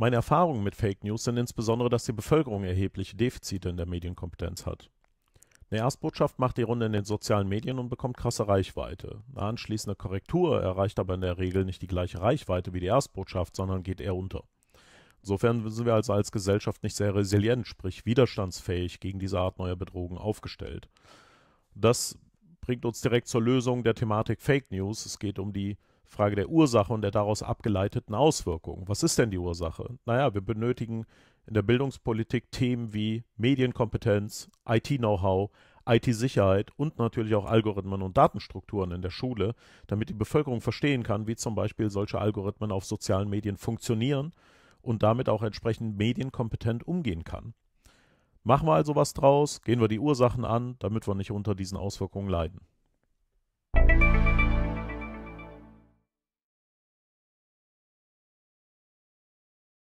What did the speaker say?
Meine Erfahrungen mit Fake News sind insbesondere, dass die Bevölkerung erhebliche Defizite in der Medienkompetenz hat. Eine Erstbotschaft macht die Runde in den sozialen Medien und bekommt krasse Reichweite. Eine anschließende Korrektur erreicht aber in der Regel nicht die gleiche Reichweite wie die Erstbotschaft, sondern geht eher unter. Insofern sind wir also als Gesellschaft nicht sehr resilient, sprich widerstandsfähig gegen diese Art neuer Bedrohungen aufgestellt. Das bringt uns direkt zur Lösung der Thematik Fake News. Es geht um die Frage der Ursache und der daraus abgeleiteten Auswirkungen. Was ist denn die Ursache? Naja, wir benötigen in der Bildungspolitik Themen wie Medienkompetenz, IT-Know-how, IT-Sicherheit und natürlich auch Algorithmen und Datenstrukturen in der Schule, damit die Bevölkerung verstehen kann, wie zum Beispiel solche Algorithmen auf sozialen Medien funktionieren und damit auch entsprechend medienkompetent umgehen kann. Machen wir also was draus, gehen wir die Ursachen an, damit wir nicht unter diesen Auswirkungen leiden.